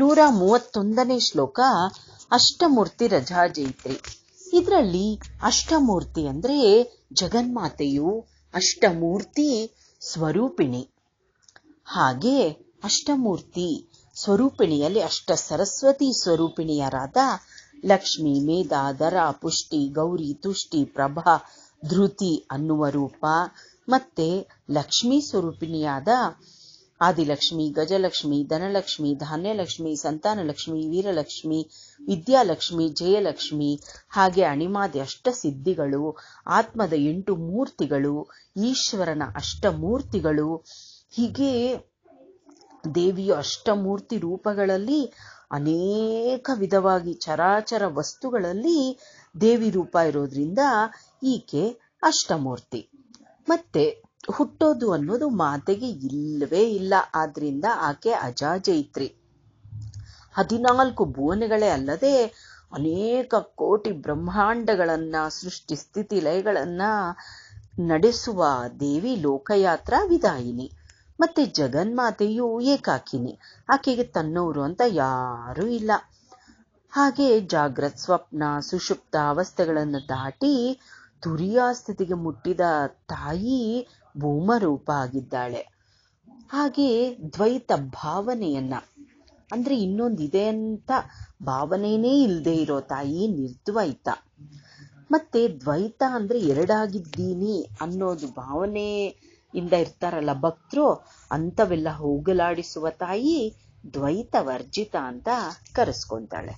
ನೂರ ಮೂವತ್ತೊಂದನೇ ಶ್ಲೋಕ ಅಷ್ಟಮೂರ್ತಿ ರಜಾ ಜೈತ್ರಿ ಇದರಲ್ಲಿ ಅಷ್ಟಮೂರ್ತಿ ಅಂದ್ರೆ ಜಗನ್ಮಾತೆಯು ಅಷ್ಟಮೂರ್ತಿ ಸ್ವರೂಪಿಣಿ ಹಾಗೆ ಅಷ್ಟಮೂರ್ತಿ ಸ್ವರೂಪಿಣಿಯಲ್ಲಿ ಅಷ್ಟ ಸರಸ್ವತಿ ಸ್ವರೂಪಿಣಿಯರಾದ ಲಕ್ಷ್ಮಿ ಮೇಧಾ ದರ ಪುಷ್ಟಿ ಗೌರಿ ತುಷ್ಟಿ ಪ್ರಭಾ ಧೃತಿ ಅನ್ನುವ ರೂಪ ಮತ್ತೆ ಲಕ್ಷ್ಮೀ ಸ್ವರೂಪಿಣಿಯಾದ ಆದಿಲಕ್ಷ್ಮಿ ಗಜಲಕ್ಷ್ಮಿ ಧನಲಕ್ಷ್ಮಿ ಧಾನ್ಯಲಕ್ಷ್ಮಿ ಸಂತಾನಲಕ್ಷ್ಮಿ ವೀರಲಕ್ಷ್ಮಿ ವಿದ್ಯಾಲಕ್ಷ್ಮಿ ಜಯಲಕ್ಷ್ಮಿ ಹಾಗೆ ಅಣಿಮಾದಿ ಸಿದ್ಧಿಗಳು ಆತ್ಮದ ಎಂಟು ಮೂರ್ತಿಗಳು ಈಶ್ವರನ ಅಷ್ಟ ಮೂರ್ತಿಗಳು ಹೀಗೆ ದೇವಿಯ ಅಷ್ಟಮೂರ್ತಿ ರೂಪಗಳಲ್ಲಿ ಅನೇಕ ವಿಧವಾಗಿ ಚರಾಚರ ವಸ್ತುಗಳಲ್ಲಿ ದೇವಿ ರೂಪ ಇರೋದ್ರಿಂದ ಈಕೆ ಅಷ್ಟಮೂರ್ತಿ ಮತ್ತೆ ಹುಟ್ಟೋದು ಅನ್ನೋದು ಮಾತೆಗೆ ಇಲ್ಲವೇ ಇಲ್ಲ ಆದ್ರಿಂದ ಆಕೆ ಅಜಾಜೈತ್ರಿ ಹದಿನಾಲ್ಕು ಭುವನಗಳೇ ಅಲ್ಲದೆ ಅನೇಕ ಕೋಟಿ ಬ್ರಹ್ಮಾಂಡಗಳನ್ನ ಸೃಷ್ಟಿ ಸ್ಥಿತಿ ಲಯಗಳನ್ನ ನಡೆಸುವ ದೇವಿ ಲೋಕಯಾತ್ರ ವಿದಾಯಿನಿ ಮತ್ತೆ ಜಗನ್ಮಾತೆಯು ಏಕಾಕಿನಿ ಆಕೆಗೆ ತನ್ನವರು ಅಂತ ಯಾರೂ ಇಲ್ಲ ಹಾಗೆ ಜಾಗ್ರತ್ ಸ್ವಪ್ನ ಸುಷುಪ್ತ ಅವಸ್ಥೆಗಳನ್ನು ದಾಟಿ ತುರಿಯಾ ಸ್ಥಿತಿಗೆ ಮುಟ್ಟಿದ ತಾಯಿ ಭೂಮರೂಪ ಆಗಿದ್ದಾಳೆ ಹಾಗೆ ದ್ವೈತ ಭಾವನೆಯನ್ನ ಅಂದ್ರೆ ಇನ್ನೊಂದಿದೆ ಅಂತ ಭಾವನೆನೇ ಇಲ್ಲದೆ ಇರೋ ತಾಯಿ ನಿರ್ದ್ವೈತ ಮತ್ತೆ ದ್ವೈತ ಅಂದ್ರೆ ಎರಡಾಗಿದ್ದೀನಿ ಅನ್ನೋದು ಭಾವನೆ ಇಂದ ಇರ್ತಾರಲ್ಲ ಭಕ್ತರು ಅಂಥವೆಲ್ಲ ಹೋಗಲಾಡಿಸುವ ತಾಯಿ ದ್ವೈತ ವರ್ಜಿತ ಅಂತ ಕರೆಸ್ಕೊಂತಾಳೆ